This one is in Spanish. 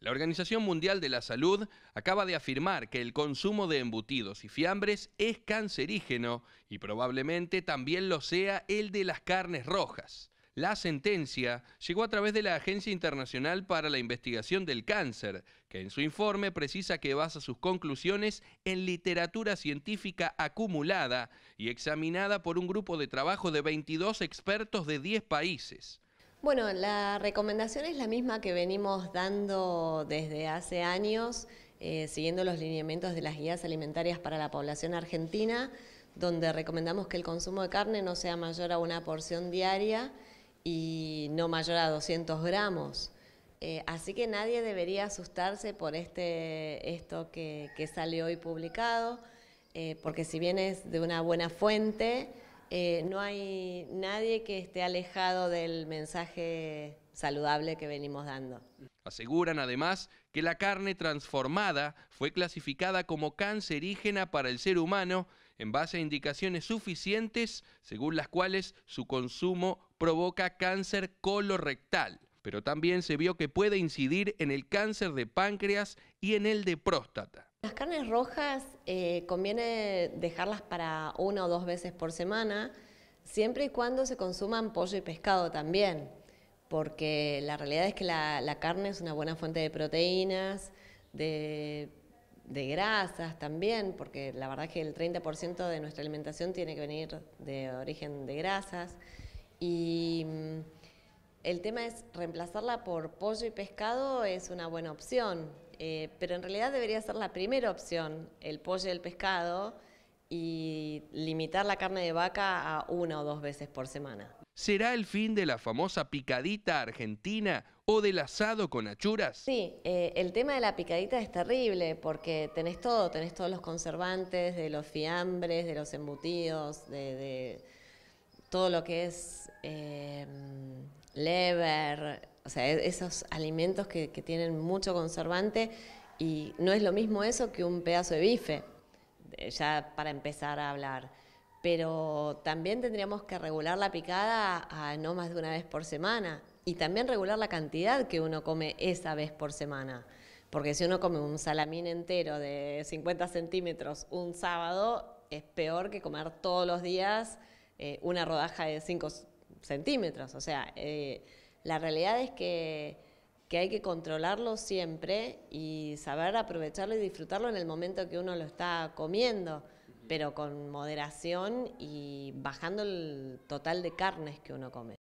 La Organización Mundial de la Salud acaba de afirmar que el consumo de embutidos y fiambres es cancerígeno y probablemente también lo sea el de las carnes rojas. La sentencia llegó a través de la Agencia Internacional para la Investigación del Cáncer, que en su informe precisa que basa sus conclusiones en literatura científica acumulada y examinada por un grupo de trabajo de 22 expertos de 10 países. Bueno, la recomendación es la misma que venimos dando desde hace años, eh, siguiendo los lineamientos de las guías alimentarias para la población argentina, donde recomendamos que el consumo de carne no sea mayor a una porción diaria y no mayor a 200 gramos. Eh, así que nadie debería asustarse por este, esto que, sale hoy publicado, eh, porque si bien es de una buena fuente, eh, no hay nadie que esté alejado del mensaje saludable que venimos dando. Aseguran además que la carne transformada fue clasificada como cancerígena para el ser humano en base a indicaciones suficientes según las cuales su consumo provoca cáncer colorectal, pero también se vio que puede incidir en el cáncer de páncreas y en el de próstata carnes rojas eh, conviene dejarlas para una o dos veces por semana, siempre y cuando se consuman pollo y pescado también, porque la realidad es que la, carne es una buena fuente de proteínas, de, grasas también, porque la verdad es que el 30% de nuestra alimentación tiene que venir de origen de grasas. Y mm, el tema es reemplazarla por pollo y pescado es una buena opción, eh, pero en realidad debería ser la primera opción, el pollo y el pescado, y limitar la carne de vaca a una o dos veces por semana. ¿Será el fin de la famosa picadita argentina o del asado con achuras? Sí, eh, el tema de la picadita es terrible porque tenés todo, tenés todos los conservantes, de los fiambres, de los embutidos, de todo lo que es em, lever, o sea, e-, esos alimentos que, que, tienen mucho conservante y no es lo mismo eso que un pedazo de bife, eh, ya para empezar a hablar. Pero también tendríamos que regular la picada a no más de una vez por semana y también regular la cantidad que uno come esa vez por semana. Porque si uno come un salamín entero de 50 centímetros un sábado, es peor que comer todos los días eh, una rodaja de 5 centímetros. O sea, eh, la realidad es que, que, hay que controlarlo siempre y saber aprovecharlo y disfrutarlo en el momento que uno lo está comiendo, pero con moderación y bajando el total de carnes que uno come.